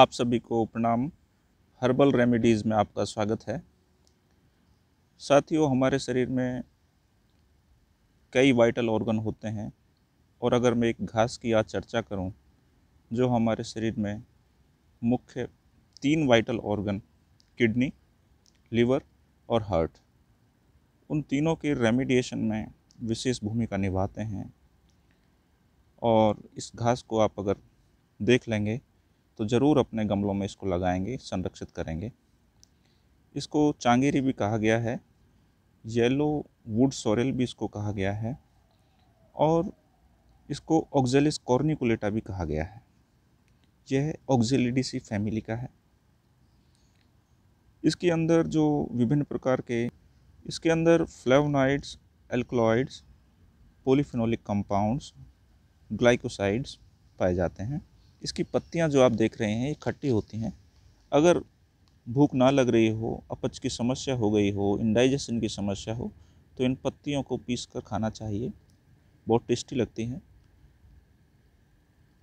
आप सभी को प्रणाम हर्बल रेमेडीज़ में आपका स्वागत है साथियों हमारे शरीर में कई वाइटल ऑर्गन होते हैं और अगर मैं एक घास की आज चर्चा करूं, जो हमारे शरीर में मुख्य तीन वाइटल ऑर्गन किडनी लीवर और हार्ट उन तीनों के रेमेडिएशन में विशेष भूमिका निभाते हैं और इस घास को आप अगर देख लेंगे तो ज़रूर अपने गमलों में इसको लगाएंगे संरक्षित करेंगे इसको चांगेरी भी कहा गया है येलो वुड सोरेल भी इसको कहा गया है और इसको ऑक्जेलिस कॉर्निकुलेटा भी कहा गया है यह ऑक्जेलिडिसी फैमिली का है इसके अंदर जो विभिन्न प्रकार के इसके अंदर flavonoids alkaloids polyphenolic compounds glycosides पाए जाते हैं इसकी पत्तियां जो आप देख रहे हैं ये खट्टी होती हैं अगर भूख ना लग रही हो अपच की समस्या हो गई हो इंडाइजेशन की समस्या हो तो इन पत्तियों को पीस कर खाना चाहिए बहुत टेस्टी लगती हैं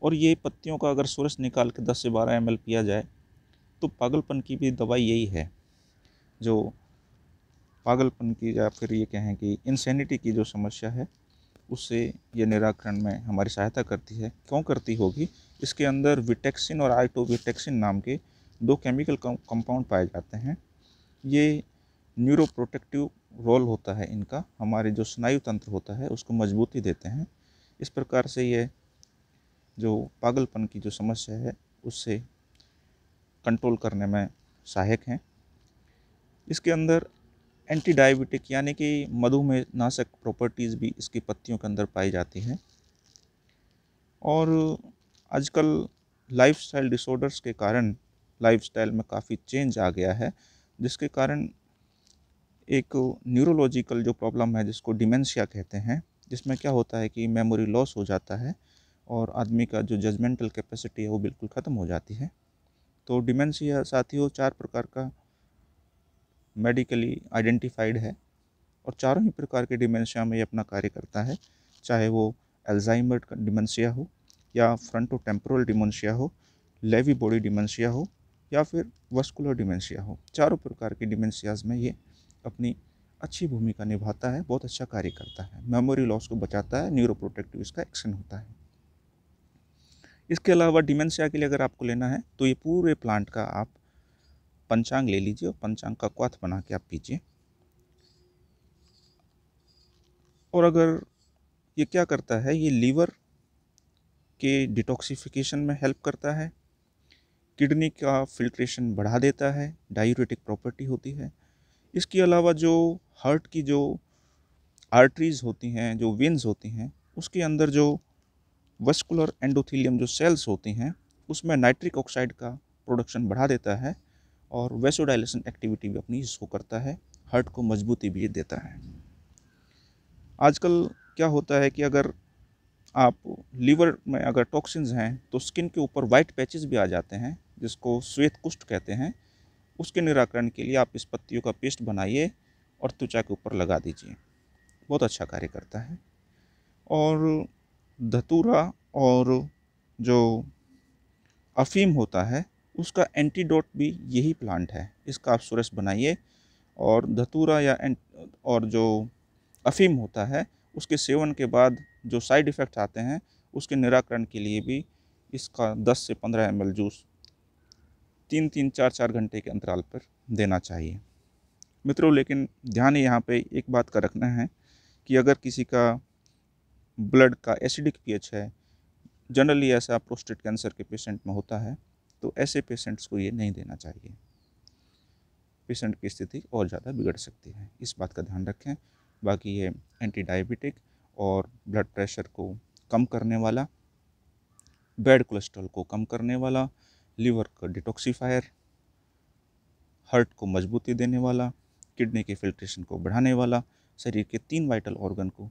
और ये पत्तियों का अगर सूरज निकाल के 10 से 12 एम पिया जाए तो पागलपन की भी दवाई यही है जो पागलपन की या फिर ये कहें कि इंसेनिटी की जो समस्या है उससे ये निराकरण में हमारी सहायता करती है क्यों करती होगी इसके अंदर विटेक्सिन और आइटोविटेक्सिन नाम के दो केमिकल कंपाउंड पाए जाते हैं ये न्यूरोप्रोटेक्टिव रोल होता है इनका हमारे जो स्नायु तंत्र होता है उसको मजबूती देते हैं इस प्रकार से ये जो पागलपन की जो समस्या है उससे कंट्रोल करने में सहायक हैं इसके अंदर एंटी डायबिटिक यानी कि मधुमेह नाशक प्रॉपर्टीज़ भी इसकी पत्तियों के अंदर पाई जाती हैं और आजकल लाइफस्टाइल डिसऑर्डर्स के कारण लाइफस्टाइल में काफ़ी चेंज आ गया है जिसके कारण एक न्यूरोलॉजिकल जो प्रॉब्लम है जिसको डिमेंशिया कहते हैं जिसमें क्या होता है कि मेमोरी लॉस हो जाता है और आदमी का जो जजमेंटल कैपेसिटी है वो बिल्कुल ख़त्म हो जाती है तो डिमेंशिया साथियों चार प्रकार का मेडिकली आइडेंटिफाइड है और चारों ही प्रकार के डिमेंशिया में ये अपना कार्य करता है चाहे वो एल्जाइमर डिमेंशिया हो या फ्रंटो टेम्पोरल डिमेंशिया हो लेवी बॉडी डिमेंशिया हो या फिर वस्कुलर डिमेंशिया हो चारों प्रकार के डिमेंशियाज में ये अपनी अच्छी भूमिका निभाता है बहुत अच्छा कार्य करता है मेमोरी लॉस को बचाता है न्यूरो प्रोटेक्टिव इसका एक्शन होता है इसके अलावा डिमेंशिया के लिए अगर आपको लेना है तो ये पूरे प्लांट का आप पंचांग ले लीजिए और पंचांग का क्वाथ बना के आप पीजिए और अगर ये क्या करता है ये लीवर के डिटॉक्सिफिकेशन में हेल्प करता है किडनी का फिल्ट्रेशन बढ़ा देता है डायूरेटिक प्रॉपर्टी होती है इसके अलावा जो हार्ट की जो आर्टरीज़ होती हैं जो वेंस होती हैं उसके अंदर जो वस्कुलर एंडोथीलियम जो सेल्स होती हैं उसमें नाइट्रिक ऑक्साइड का प्रोडक्शन बढ़ा देता है और वेसोडाइलेशन एक्टिविटी भी अपनी शो करता है हार्ट को मजबूती भी देता है आजकल क्या होता है कि अगर आप लीवर में अगर टॉक्सिन्स हैं तो स्किन के ऊपर वाइट पैचेस भी आ जाते हैं जिसको श्वेत कुष्ठ कहते हैं उसके निराकरण के लिए आप इस पत्तियों का पेस्ट बनाइए और त्वचा के ऊपर लगा दीजिए बहुत अच्छा कार्य करता है और धतूरा और जो अफीम होता है उसका एंटीडोट भी यही प्लांट है इसका आप सुरस बनाइए और धतूरा या और जो अफीम होता है उसके सेवन के बाद जो साइड इफ़ेक्ट आते हैं उसके निराकरण के लिए भी इसका 10 से 15 एम जूस तीन तीन चार चार घंटे के अंतराल पर देना चाहिए मित्रों लेकिन ध्यान यहाँ पे एक बात का रखना है कि अगर किसी का ब्लड का एसिडिक पीएच है जनरली ऐसा प्रोस्टेट कैंसर के पेशेंट में होता है तो ऐसे पेशेंट्स को ये नहीं देना चाहिए पेशेंट की स्थिति और ज़्यादा बिगड़ सकती है इस बात का ध्यान रखें बाकी ये एंटी डायबिटिक और ब्लड प्रेशर को कम करने वाला बैड कोलेस्ट्रॉल को कम करने वाला लीवर का डिटॉक्सीफायर हार्ट को मजबूती देने वाला किडनी के फिल्ट्रेशन को बढ़ाने वाला शरीर के तीन वाइटल ऑर्गन को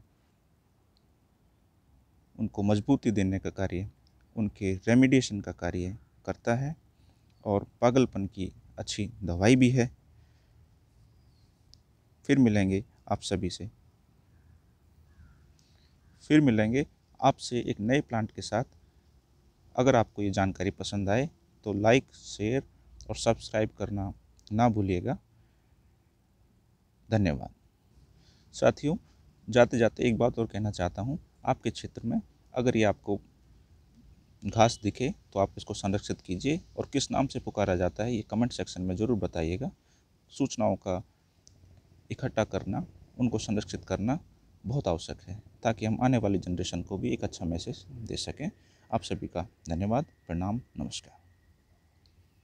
उनको मजबूती देने का कार्य उनके रेमिडिएशन का कार्य करता है और पागलपन की अच्छी दवाई भी है फिर मिलेंगे आप सभी से फिर मिलेंगे आपसे एक नए प्लांट के साथ अगर आपको ये जानकारी पसंद आए तो लाइक शेयर और सब्सक्राइब करना ना भूलिएगा धन्यवाद साथियों जाते जाते एक बात और कहना चाहता हूँ आपके क्षेत्र में अगर ये आपको घास दिखे तो आप इसको संरक्षित कीजिए और किस नाम से पुकारा जाता है ये कमेंट सेक्शन में ज़रूर बताइएगा सूचनाओं का इकट्ठा करना उनको संरक्षित करना बहुत आवश्यक है ताकि हम आने वाली जनरेशन को भी एक अच्छा मैसेज दे सकें आप सभी का धन्यवाद प्रणाम नमस्कार